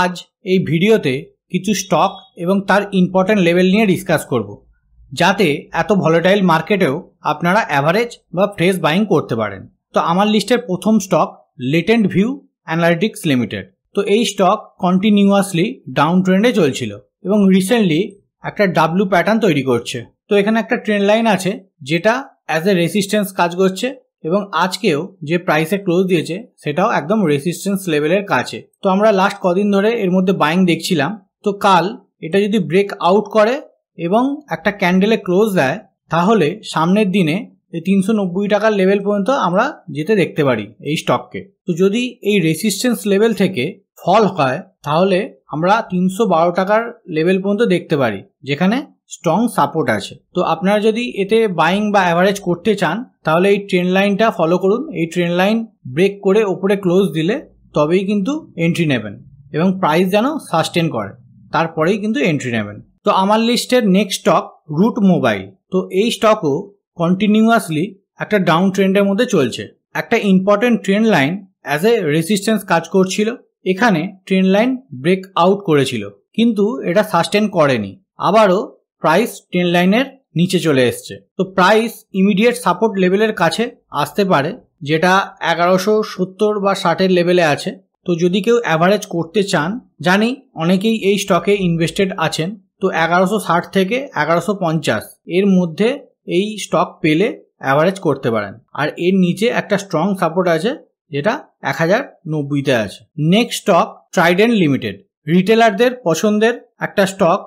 আজ এই ভিডিওতে কিছু স্টক এবং তার ইম্পর্ট্যান্ট লেভেল নিয়ে ডিসকাস করব যাতে এত ভলোটাইল মার্কেটেও আপনারা অ্যাভারেজ বা ফ্রেশ বাইং করতে পারেন তো আমার লিস্টের প্রথম stock Latent View Analytics Limited তো এই স্টক কন্টিনিউয়াসলি ডাউন ট্রেন্ডে চলছিল এবং রিসেন্টলি একটা ডাব্লু প্যাটার্ন তৈরি করছে তো এখানে একটা ট্রেন্ড লাইন আছে যেটা অ্যাজ এ রেসিস্ট্যান্স কাজ করছে এবং আজকেও যে প্রাইসে ক্লোজ দিয়েছে সেটাও একদম রেসিস্টেন্স লেভেলের কাছে তো আমরা লাস্ট কদিন ধরে এর মধ্যে বাইং দেখছিলাম তো কাল এটা যদি ব্রেক আউট করে এবং একটা ক্যান্ডেলে ক্লোজ দেয় তাহলে সামনের দিনে এই তিনশো নব্বই টাকার লেভেল পর্যন্ত আমরা যেতে দেখতে পারি এই স্টককে তো যদি এই রেসিস্টেন্স লেভেল থেকে ফল হয় তাহলে আমরা তিনশো বারো টাকার লেভেল পর্যন্ত দেখতে পারি যেখানে স্ট্রং সাপোর্ট আছে তো আপনারা যদি এতে বাইং বা অ্যাভারেজ করতে চান তাহলে এই ট্রেন লাইনটা ফলো করুন এই ট্রেন লাইন ব্রেক করে ওপরে ক্লোজ দিলে তবেই কিন্তু এন্ট্রি নেবেন এবং প্রাইস যেন সাস্টেন করে তারপরেই কিন্তু এন্ট্রি নেবেন তো আমার লিস্টের নেক্সট স্টক রুট মোবাইল তো এই স্টকও কন্টিনিউয়াসলি একটা ডাউন ট্রেন্ডের মধ্যে চলছে একটা important trend line as a resistance কাজ করছিল এখানে ট্রেন লাইন ব্রেক আউট করেছিল কিন্তু এটা সাস্টেন করেনি আবারও প্রাইস ট্রেন লাইনের নিচে চলে এসছে তো প্রাইস ইমিডিয়েট সাপোর্ট লেভেলের কাছে আসতে পারে যেটা এগারোশো সত্তর বা ষাটের লেভেলে আছে তো যদি কেউ অ্যাভারেজ করতে চান জানি অনেকেই এই স্টকে ইনভেস্টেড আছেন তো এগারোশো ষাট থেকে এগারোশো পঞ্চাশ এর মধ্যে এই স্টক পেলে অ্যাভারেজ করতে পারেন আর এর নিচে একটা স্ট্রং সাপোর্ট আছে যেটা এক হাজার নব্বইতে আছে নেক্সট স্টক ট্রাইডেন্ট লিমিটেড রিটেলারদের পছন্দের একটা স্টক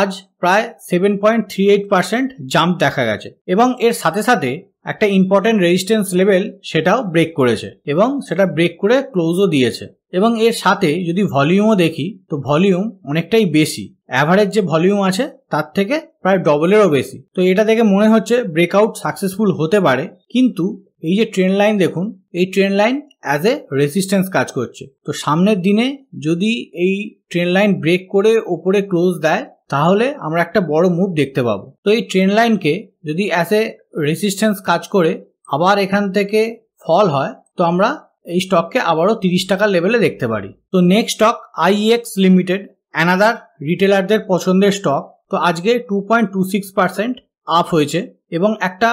আজ প্রায় seven point three eight percent jump দেখা গেছে এবং এর সাথে সাথে একটা ইম্পর্টেন্ট রেজিস্ট্যান্স লেভেল সেটাও ব্রেক করেছে এবং সেটা ব্রেক করে ক্লোজও দিয়েছে এবং এর সাথে যদি ভলিউমও দেখি তো ভলিউম অনেকটাই বেশি অ্যাভারেজ যে ভলিউম আছে তার থেকে প্রায় ডবলেরও বেশি তো এটা দেখে মনে হচ্ছে ব্রেকআউট সাকসেসফুল হতে পারে কিন্তু এই যে ট্রেন লাইন দেখুন এই trend line as a resistance কাজ করছে তো সামনের দিনে যদি এই ট্রেন লাইন ব্রেক করে ওপরে ক্লোজ দেয় তাহলে আমরা একটা বড় মুভ দেখতে পাবো তো এই ট্রেন লাইনকে যদি অ্যাস এ রেসিস্ট্যান্স কাজ করে আবার এখান থেকে ফল হয় তো আমরা এই স্টককে আবারও তিরিশ টাকার লেভেলে দেখতে পারি তো next stock IEX Limited another রিটেলারদের পছন্দের স্টক তো আজকে two point two six percent up হয়েছে এবং একটা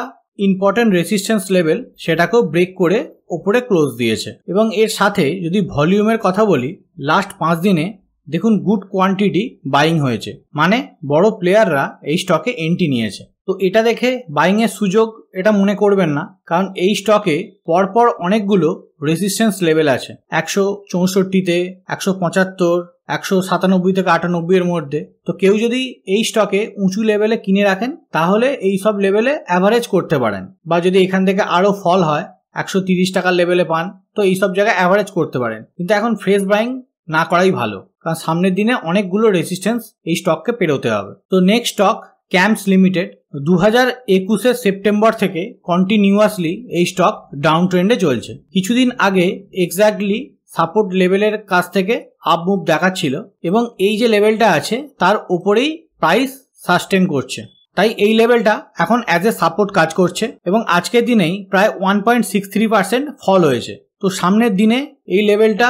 ইম্পর্টেন্ট রেসিস্ট্যান্স লেভেল সেটাকেও ব্রেক করে ওপরে ক্লোজ দিয়েছে এবং এর সাথে যদি ভলিউমের কথা বলি লাস্ট পাঁচ দিনে দেখুন গুড কোয়ান্টিটি বাইং হয়েছে মানে বড় প্লেয়াররা এই স্টকে এন্ট্রি নিয়েছে তো এটা দেখে বাইংয়ের সুযোগ এটা মনে করবেন না কারণ এই স্টকে পরপর অনেকগুলো রেজিস্ট্যান্স লেভেল আছে একশো চৌষট্টিতে একশো পঁচাত্তর একশো সাতানব্বই থেকে আটানব্বই এর মধ্যে তো কেউ যদি এই স্টকে উঁচু লেভেলে কিনে রাখেন তাহলে এই সব লেভেলে অ্যাভারেজ করতে পারেন বা যদি এখান থেকে আরও ফল হয় একশো তিরিশ টাকার লেভেলে পান তো এইসব জায়গায় অ্যাভারেজ করতে পারেন কিন্তু এখন ফ্রেশ বাইং না করাই ভালো কারণ সামনের দিনে অনেকগুলো রেসিস্টেন্স এই স্টককে পেরোতে হবে তো নেক্সট স্টক ক্যাম্পস লিমিটেড দু হাজার একুশের সেপ্টেম্বর থেকে কন্টিনিউয়াসলি এই স্টক ডাউন ট্রেন্ডে চলছে কিছুদিন আগে এক্স্যাক্টলি সাপোর্ট লেভেলের কাছ থেকে আপ মুভ দেখাচ্ছিল এবং এই যে লেভেলটা আছে তার ওপরেই প্রাইস সাস্টেন করছে তাই এই লেভেলটা এখন অ্যাজ এ সাপোর্ট কাজ করছে এবং আজকের দিনেই প্রায় one point six three percent fall হয়েছে তো সামনের দিনে এই লেভেলটা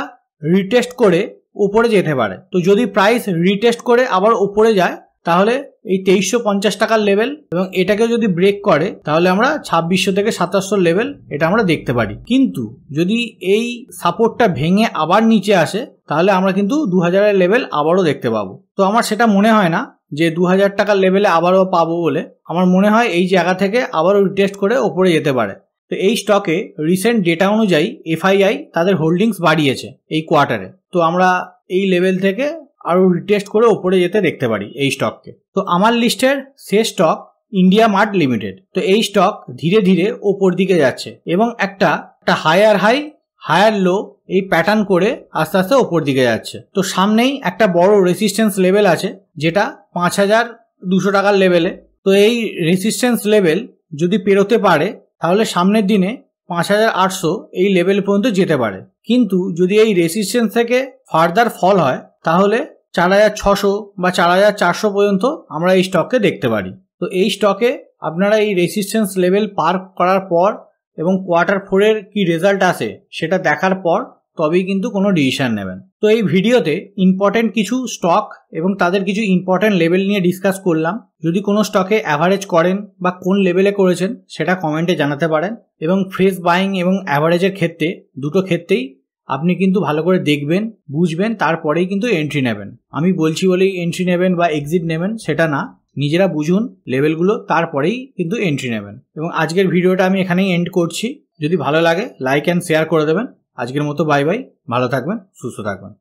রিটেস্ট করে উপরে যেতে পারে তো যদি প্রাইস রিটেস্ট করে আবার উপরে যায় তাহলে এই তেইশশো পঞ্চাশ টাকার লেভেল এবং এটাকে যদি ব্রেক করে তাহলে আমরা ছাব্বিশশো থেকে সাতাশশো লেভেল এটা আমরা দেখতে পারি কিন্তু যদি এই সাপোর্টটা ভেঙে আবার নিচে আসে তাহলে আমরা কিন্তু দু হাজারের লেভেল আবারও দেখতে পাবো তো আমার সেটা মনে হয় না যে দু হাজার টাকার লেভেলে আবারও পাবো বলে আমার মনে হয় এই জায়গা থেকে আবারও রিটেস্ট করে ওপরে যেতে পারে তো এই স্টকে রিসেন্ট ডেটা অনুযায়ী এফআইআই তাদের হোল্ডিংস বাড়িয়েছে এই কোয়ার্টারে তো আমরা এই লেভেল থেকে আরও রিটেস্ট করে ওপরে যেতে দেখতে পারি এই স্টককে তো আমার লিস্টের শেষ স্টক ইন্ডিয়া মার্ট লিমিটেড তো এই স্টক ধীরে ধীরে ওপর দিকে যাচ্ছে এবং একটা একটা হায়ার হাই হায়ার লো এই প্যাটার্ন করে আস্তে আস্তে ওপর দিকে যাচ্ছে তো সামনেই একটা বড় রেসিস্টেন্স লেভেল আছে যেটা পাঁচ হাজার দুশো টাকার লেভেলে তো এই রেসিস্টেন্স লেভেল যদি পেরোতে পারে তাহলে সামনের দিনে পাঁচ হাজার আটশো এই লেভেল পর্যন্ত যেতে পারে কিন্তু যদি এই রেসিস্টেন্স থেকে ফার্দার ফল হয় তাহলে চার হাজার ছশো বা চার হাজার চারশো পর্যন্ত আমরা এই স্টককে দেখতে পারি তো এই স্টকে আপনারা এই রেসিস্টেন্স লেভেল পার করার পর এবং কোয়ার্টার ফোরের কি রেজাল্ট আসে সেটা দেখার পর তবেই কিন্তু কোনো ডিসিশান নেবেন তো এই ভিডিওতে ইম্পর্টেন্ট কিছু স্টক এবং তাদের কিছু ইম্পর্টেন্ট লেভেল নিয়ে ডিসকাস করলাম যদি কোনো স্টকে অ্যাভারেজ করেন বা কোন লেভেলে করেছেন সেটা কমেন্টে জানাতে পারেন এবং ফ্রেশ বাইং এবং অ্যাভারেজের ক্ষেত্রে দুটো ক্ষেত্রেই আপনি কিন্তু ভালো করে দেখবেন বুঝবেন তারপরেই কিন্তু এন্ট্রি নেবেন আমি বলছি বলেই এন্ট্রি নেবেন বা এক্সিট নেবেন সেটা না নিজেরা বুঝুন লেভেলগুলো তারপরেই কিন্তু এন্ট্রি নেবেন এবং আজকের ভিডিওটা আমি এখানেই এন্ড করছি যদি ভালো লাগে লাইক অ্যান্ড শেয়ার করে দেবেন আজকের মতো বাই বাই ভালো থাকবেন সুস্থ থাকবেন